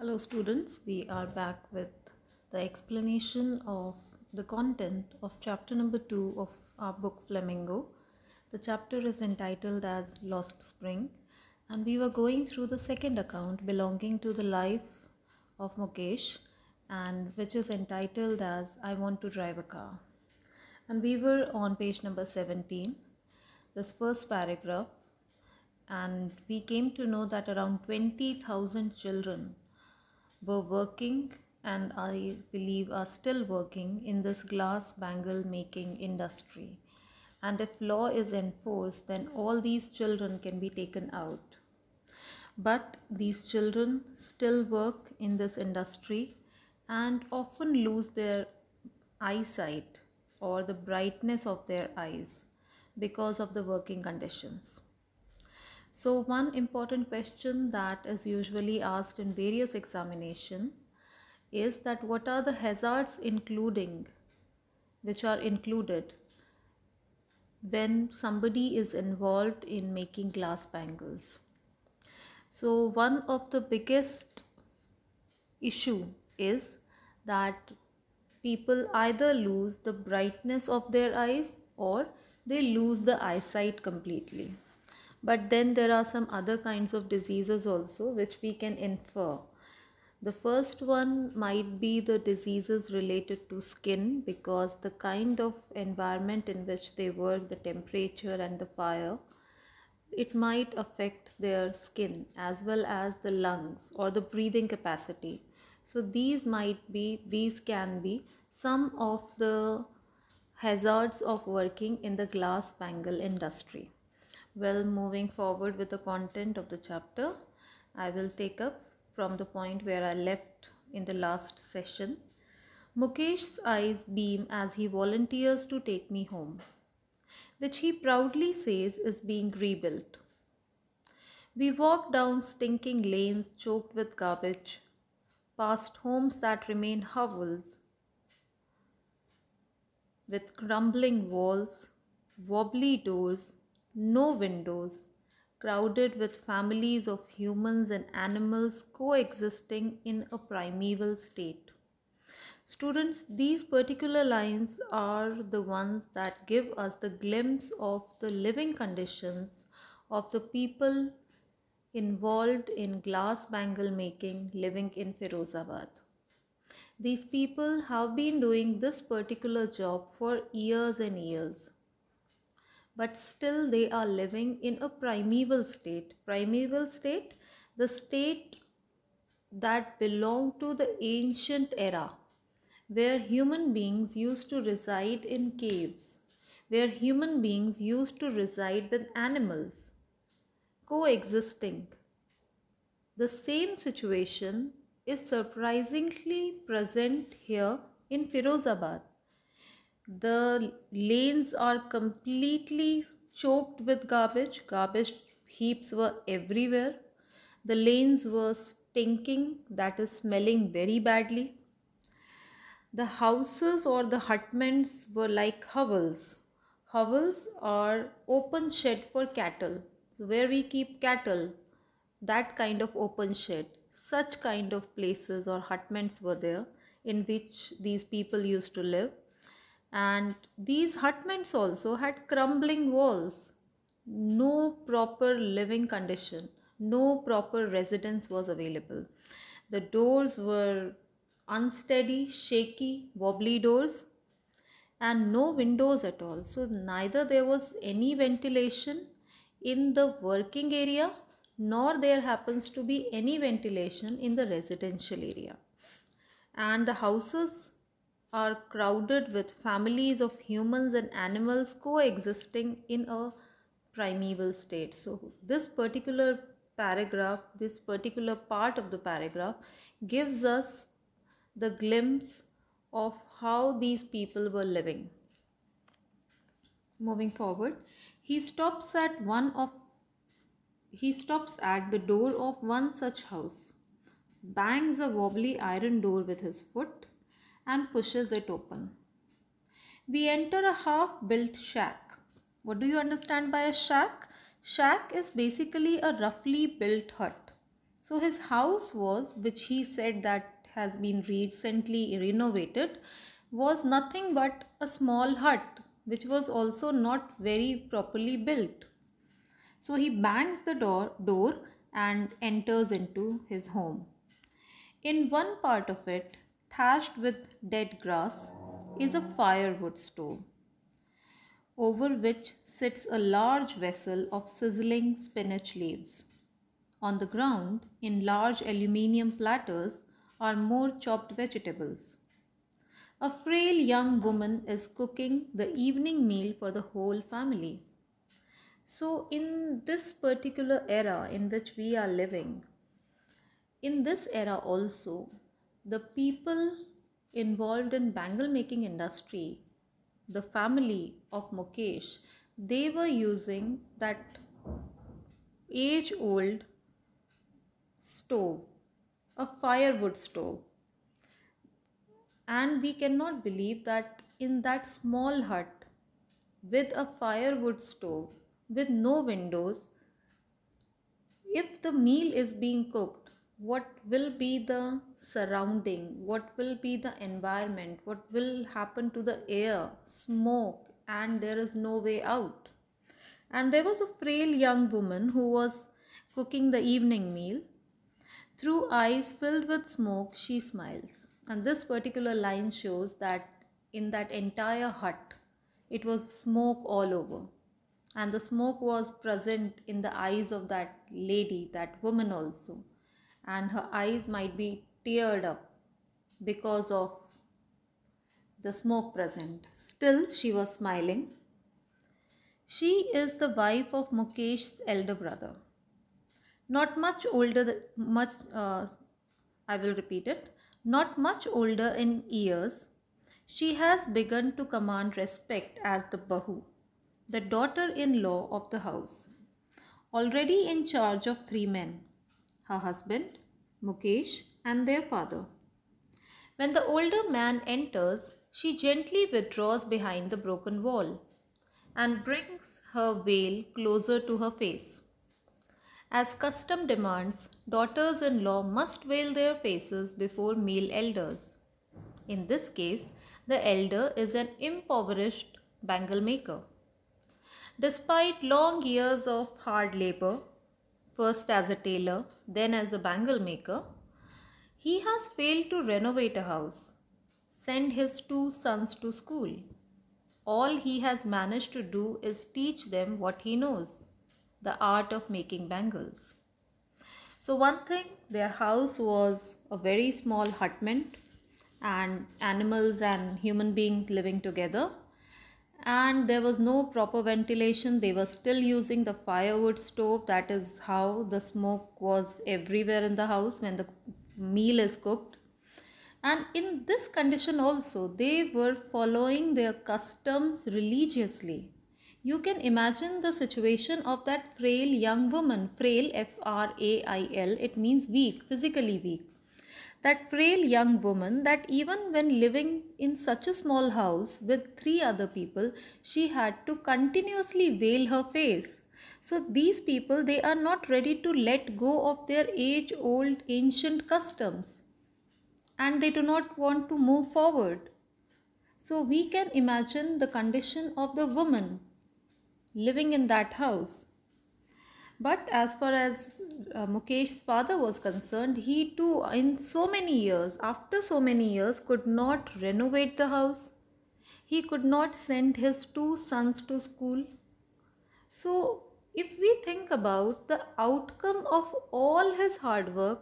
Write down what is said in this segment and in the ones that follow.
Hello students, we are back with the explanation of the content of chapter number 2 of our book Flamingo. The chapter is entitled as Lost Spring and we were going through the second account belonging to the life of Mukesh and which is entitled as I Want to Drive a Car. And we were on page number 17, this first paragraph and we came to know that around 20,000 children were working and I believe are still working in this glass bangle making industry. And if law is enforced, then all these children can be taken out. But these children still work in this industry and often lose their eyesight or the brightness of their eyes because of the working conditions. So one important question that is usually asked in various examination is that what are the hazards including which are included when somebody is involved in making glass bangles. So one of the biggest issue is that people either lose the brightness of their eyes or they lose the eyesight completely but then there are some other kinds of diseases also which we can infer the first one might be the diseases related to skin because the kind of environment in which they work, the temperature and the fire, it might affect their skin as well as the lungs or the breathing capacity. So these might be, these can be some of the hazards of working in the glass bangle industry well moving forward with the content of the chapter I will take up from the point where I left in the last session. Mukesh's eyes beam as he volunteers to take me home, which he proudly says is being rebuilt. We walk down stinking lanes choked with garbage, past homes that remain hovels, with crumbling walls, wobbly doors, no windows, crowded with families of humans and animals coexisting in a primeval state. Students, these particular lines are the ones that give us the glimpse of the living conditions of the people involved in glass bangle making living in Firozabad. These people have been doing this particular job for years and years but still they are living in a primeval state. Primeval state, the state that belonged to the ancient era, where human beings used to reside in caves, where human beings used to reside with animals, coexisting. The same situation is surprisingly present here in Firozabad the lanes are completely choked with garbage. Garbage heaps were everywhere. The lanes were stinking, that is, smelling very badly. The houses or the hutments were like hovels. Hovels are open shed for cattle, where we keep cattle. That kind of open shed. Such kind of places or hutments were there in which these people used to live and these hutments also had crumbling walls no proper living condition no proper residence was available the doors were unsteady shaky wobbly doors and no windows at all so neither there was any ventilation in the working area nor there happens to be any ventilation in the residential area and the houses are crowded with families of humans and animals coexisting in a primeval state. So, this particular paragraph, this particular part of the paragraph gives us the glimpse of how these people were living. Moving forward, he stops at one of he stops at the door of one such house, bangs a wobbly iron door with his foot, and pushes it open. We enter a half-built shack. What do you understand by a shack? Shack is basically a roughly built hut. So his house was, which he said that has been recently renovated, was nothing but a small hut which was also not very properly built. So he bangs the door, door and enters into his home. In one part of it, thatched with dead grass, is a firewood stove, over which sits a large vessel of sizzling spinach leaves. On the ground, in large aluminium platters, are more chopped vegetables. A frail young woman is cooking the evening meal for the whole family. So, in this particular era in which we are living, in this era also, the people involved in bangle making industry, the family of Mukesh, they were using that age old stove, a firewood stove. And we cannot believe that in that small hut with a firewood stove, with no windows, if the meal is being cooked, what will be the surrounding what will be the environment what will happen to the air smoke and there is no way out and there was a frail young woman who was cooking the evening meal through eyes filled with smoke she smiles and this particular line shows that in that entire hut it was smoke all over and the smoke was present in the eyes of that lady that woman also and her eyes might be teared up because of the smoke present. Still, she was smiling. She is the wife of Mukesh's elder brother. Not much older, much, uh, I will repeat it, not much older in years. She has begun to command respect as the Bahu, the daughter in law of the house, already in charge of three men her husband, Mukesh and their father. When the older man enters, she gently withdraws behind the broken wall and brings her veil closer to her face. As custom demands, daughters in law must veil their faces before male elders. In this case, the elder is an impoverished bangle maker. Despite long years of hard labor, first as a tailor, then as a bangle maker, he has failed to renovate a house, send his two sons to school. All he has managed to do is teach them what he knows the art of making bangles. So, one thing, their house was a very small hutment and animals and human beings living together and there was no proper ventilation they were still using the firewood stove that is how the smoke was everywhere in the house when the meal is cooked and in this condition also they were following their customs religiously you can imagine the situation of that frail young woman frail f r a i l it means weak physically weak that frail young woman that even when living in such a small house with three other people, she had to continuously veil her face. So these people, they are not ready to let go of their age old ancient customs and they do not want to move forward. So we can imagine the condition of the woman living in that house. But as far as uh, Mukesh's father was concerned, he too, in so many years, after so many years, could not renovate the house. He could not send his two sons to school. So, if we think about the outcome of all his hard work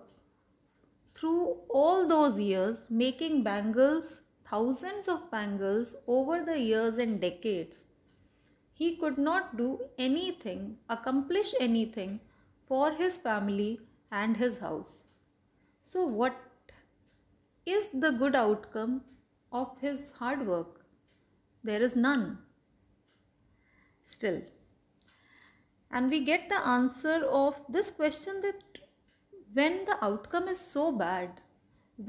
through all those years, making bangles, thousands of bangles over the years and decades, he could not do anything, accomplish anything for his family and his house. So, what is the good outcome of his hard work? There is none. Still, and we get the answer of this question that when the outcome is so bad,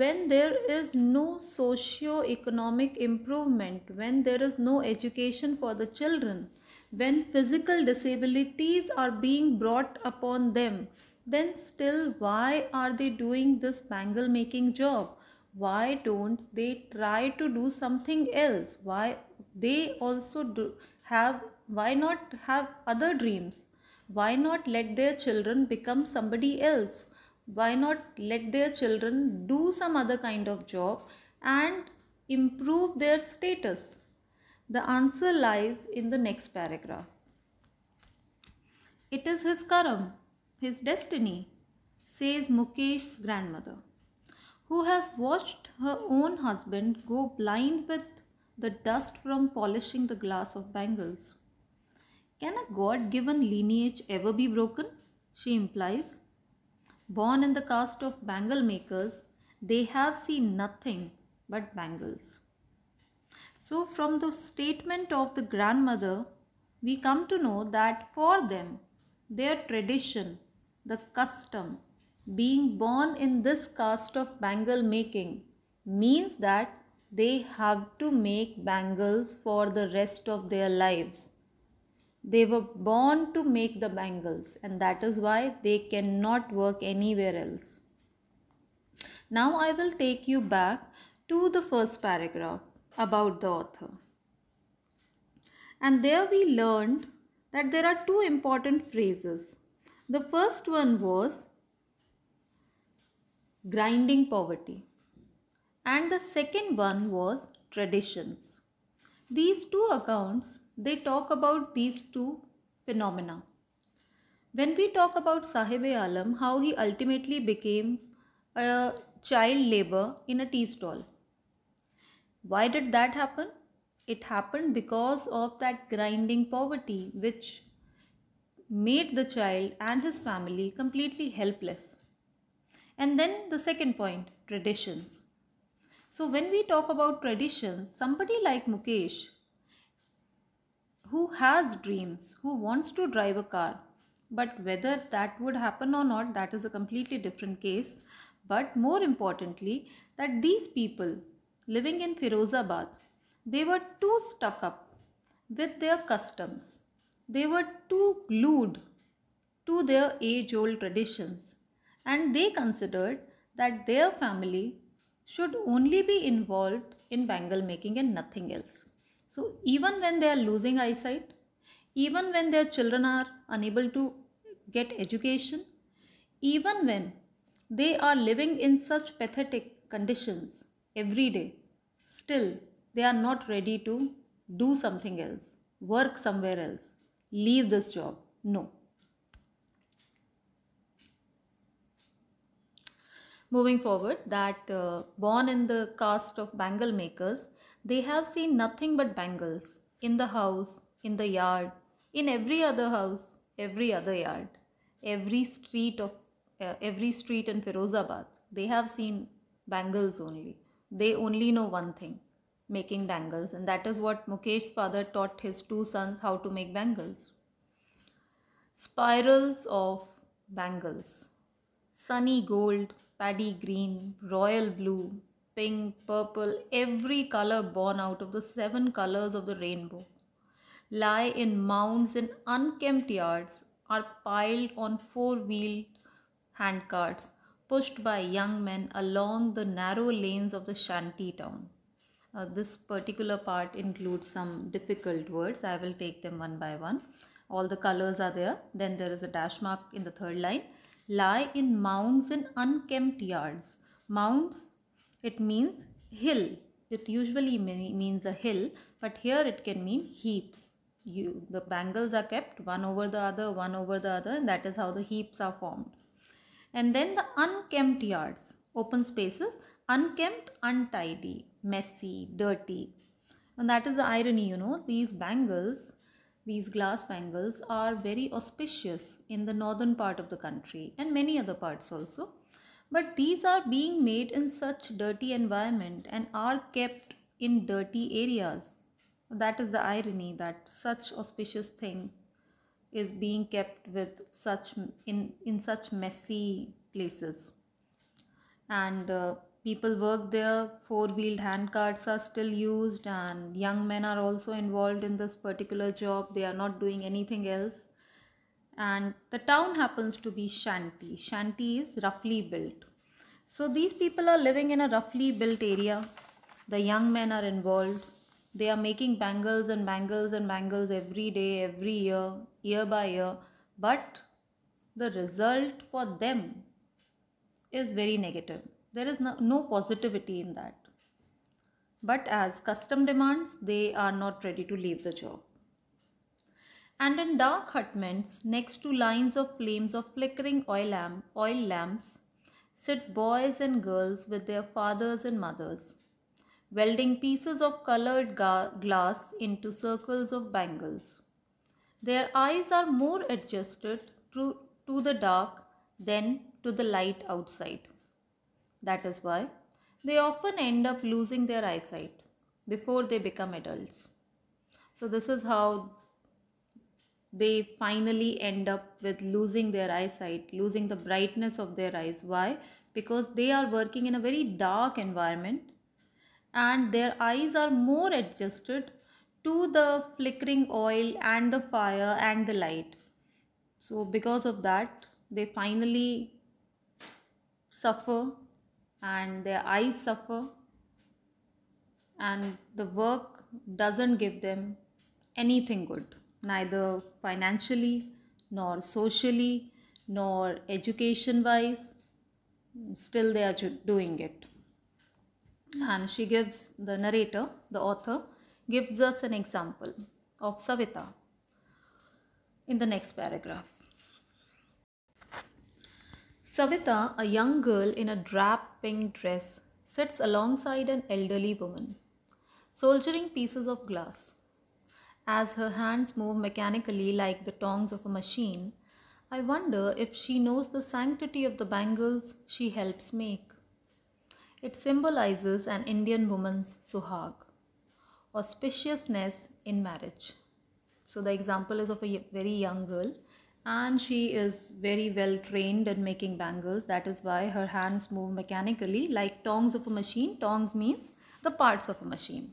when there is no socio economic improvement, when there is no education for the children, when physical disabilities are being brought upon them then still why are they doing this bangle making job why don't they try to do something else why they also do have why not have other dreams why not let their children become somebody else why not let their children do some other kind of job and improve their status the answer lies in the next paragraph. It is his karam, his destiny, says Mukesh's grandmother, who has watched her own husband go blind with the dust from polishing the glass of bangles. Can a God given lineage ever be broken? She implies. Born in the caste of bangle makers, they have seen nothing but bangles. So from the statement of the grandmother, we come to know that for them, their tradition, the custom, being born in this caste of bangle making means that they have to make bangles for the rest of their lives. They were born to make the bangles, and that is why they cannot work anywhere else. Now, I will take you back to the first paragraph about the author. And there we learned that there are two important phrases. The first one was grinding poverty and the second one was traditions. These two accounts, they talk about these two phenomena. When we talk about Sahib-e-Alam, how he ultimately became a child labor in a tea stall. Why did that happen? It happened because of that grinding poverty which made the child and his family completely helpless. And then the second point traditions. So, when we talk about traditions, somebody like Mukesh, who has dreams, who wants to drive a car, but whether that would happen or not, that is a completely different case. But more importantly, that these people living in Firozabad, they were too stuck up with their customs. They were too glued to their age old traditions and they considered that their family should only be involved in bangle making and nothing else. So, even when they are losing eyesight, even when their children are unable to get education, even when they are living in such pathetic conditions every day, Still, they are not ready to do something else, work somewhere else, leave this job. No. Moving forward, that uh, born in the caste of bangle makers, they have seen nothing but bangles in the house, in the yard, in every other house, every other yard, every street of uh, every street in Firozabad. They have seen bangles only they only know one thing making bangles and that is what Mukesh's father taught his two sons how to make bangles. Spirals of bangles. Sunny gold, paddy green, royal blue, pink, purple, every color born out of the seven colors of the rainbow lie in mounds in unkempt yards are piled on four-wheeled carts pushed by young men along the narrow lanes of the shanty town. Uh, this particular part includes some difficult words. I will take them one by one. All the colors are there. Then there is a dash mark in the third line. Lie in mounds and unkempt yards. Mounds, it means hill. It usually means a hill, but here it can mean heaps. You, the bangles are kept one over the other, one over the other, and that is how the heaps are formed. And then the unkempt yards, open spaces, unkempt, untidy, messy, dirty. And that is the irony, you know, these bangles, these glass bangles are very auspicious in the northern part of the country and many other parts also. But these are being made in such dirty environment and are kept in dirty areas. That is the irony that such auspicious thing is being kept with such in in such messy places and uh, people work there four wheeled hand carts are still used and young men are also involved in this particular job they are not doing anything else and the town happens to be shanty shanty is roughly built so these people are living in a roughly built area the young men are involved they are making bangles and bangles and bangles every day, every year, year by year. But the result for them is very negative. There is no, no positivity in that. But as custom demands, they are not ready to leave the job. And in dark hutments, next to lines of flames of flickering oil, lamp, oil lamps, sit boys and girls with their fathers and mothers welding pieces of colored glass into circles of bangles. Their eyes are more adjusted to, to the dark than to the light outside. That is why they often end up losing their eyesight before they become adults. So this is how they finally end up with losing their eyesight, losing the brightness of their eyes. Why? Because they are working in a very dark environment and their eyes are more adjusted to the flickering oil and the fire and the light. So because of that, they finally suffer and their eyes suffer and the work doesn't give them anything good, neither financially nor socially nor education wise. Still they are doing it hand, she gives the narrator, the author, gives us an example of Savita in the next paragraph. Savita, a young girl in a drab pink dress, sits alongside an elderly woman, soldering pieces of glass. As her hands move mechanically like the tongs of a machine, I wonder if she knows the sanctity of the bangles she helps make. It symbolizes an Indian woman's suhag, auspiciousness in marriage. So the example is of a very young girl and she is very well trained in making bangles. That is why her hands move mechanically like tongs of a machine. Tongs means the parts of a machine.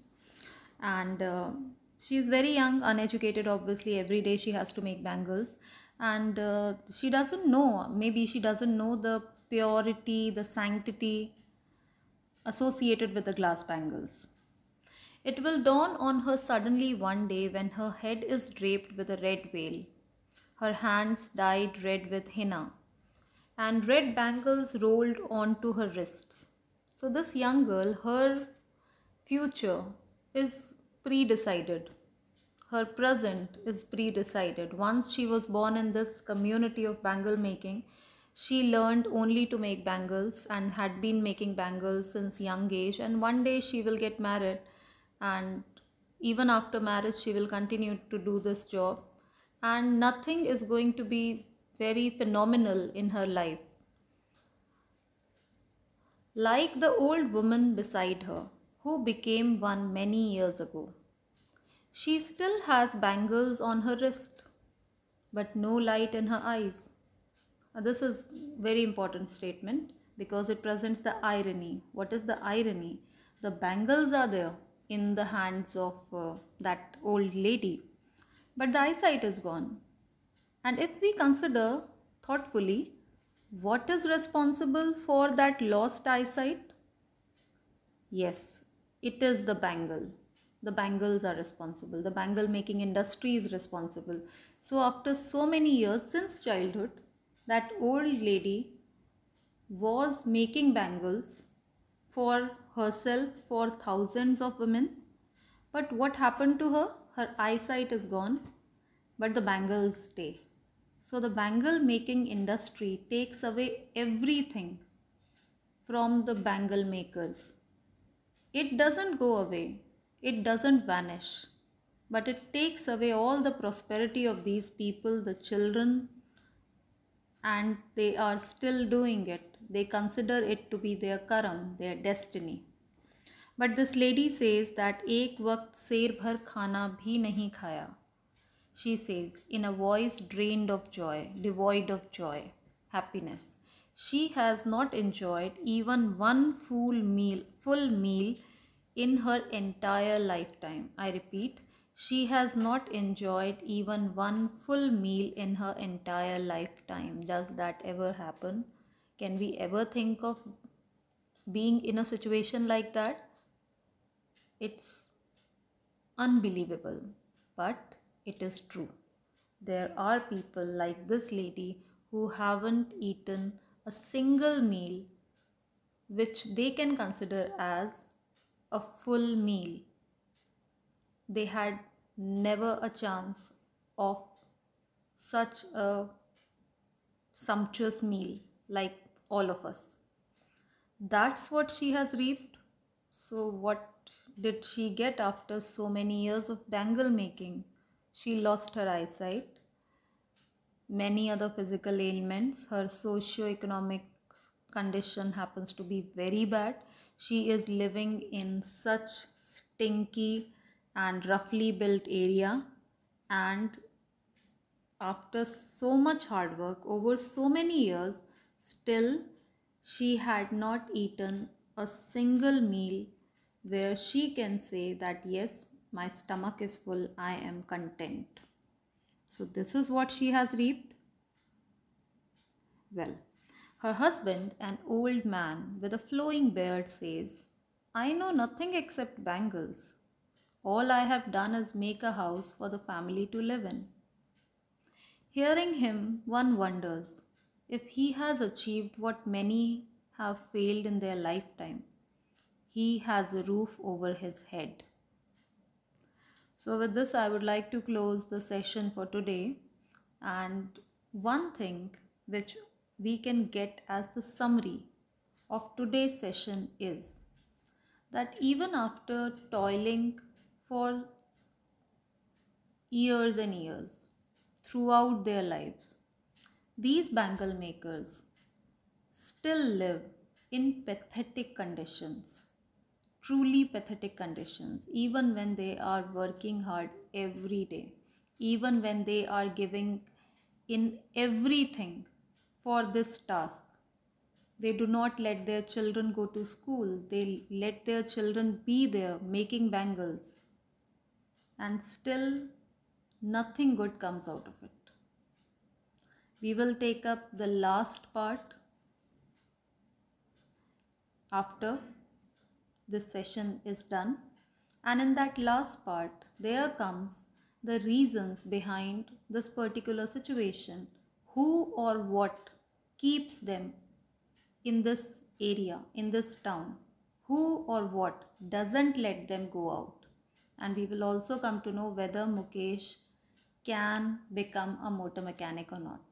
And uh, she is very young, uneducated obviously. Every day she has to make bangles and uh, she doesn't know. Maybe she doesn't know the purity, the sanctity associated with the glass bangles. It will dawn on her suddenly one day when her head is draped with a red veil, her hands dyed red with henna, and red bangles rolled onto her wrists. So, this young girl, her future is predecided. Her present is predecided. Once she was born in this community of bangle making, she learned only to make bangles and had been making bangles since young age and one day she will get married and even after marriage she will continue to do this job and nothing is going to be very phenomenal in her life. Like the old woman beside her who became one many years ago. She still has bangles on her wrist but no light in her eyes. This is very important statement because it presents the irony. What is the irony? The bangles are there in the hands of uh, that old lady, but the eyesight is gone. And if we consider thoughtfully, what is responsible for that lost eyesight? Yes, it is the bangle. The bangles are responsible. The bangle making industry is responsible. So after so many years since childhood, that old lady was making bangles for herself for thousands of women but what happened to her her eyesight is gone but the bangles stay so the bangle making industry takes away everything from the bangle makers it doesn't go away it doesn't vanish but it takes away all the prosperity of these people the children and they are still doing it. They consider it to be their karam, their destiny. But this lady says that ek vakt ser bhar khana bhi nahi khaya. She says in a voice drained of joy, devoid of joy, happiness. She has not enjoyed even one full meal, full meal in her entire lifetime. I repeat, she has not enjoyed even one full meal in her entire lifetime. Does that ever happen? Can we ever think of being in a situation like that? It's unbelievable, but it is true. There are people like this lady who haven't eaten a single meal, which they can consider as a full meal they had never a chance of such a sumptuous meal like all of us. That's what she has reaped. So, what did she get after so many years of bangle making? She lost her eyesight, many other physical ailments, her socio-economic condition happens to be very bad. She is living in such stinky, and roughly built area and after so much hard work over so many years still she had not eaten a single meal where she can say that yes my stomach is full i am content so this is what she has reaped well her husband an old man with a flowing beard says i know nothing except bangles all I have done is make a house for the family to live in. Hearing him, one wonders if he has achieved what many have failed in their lifetime. He has a roof over his head. So, with this, I would like to close the session for today. And one thing which we can get as the summary of today's session is that even after toiling for years and years throughout their lives. These bangle makers still live in pathetic conditions, truly pathetic conditions, even when they are working hard every day, even when they are giving in everything for this task. They do not let their children go to school, they let their children be there making bangles and still nothing good comes out of it. We will take up the last part after this session is done and in that last part there comes the reasons behind this particular situation who or what keeps them in this area in this town who or what doesn't let them go out and we will also come to know whether Mukesh can become a motor mechanic or not.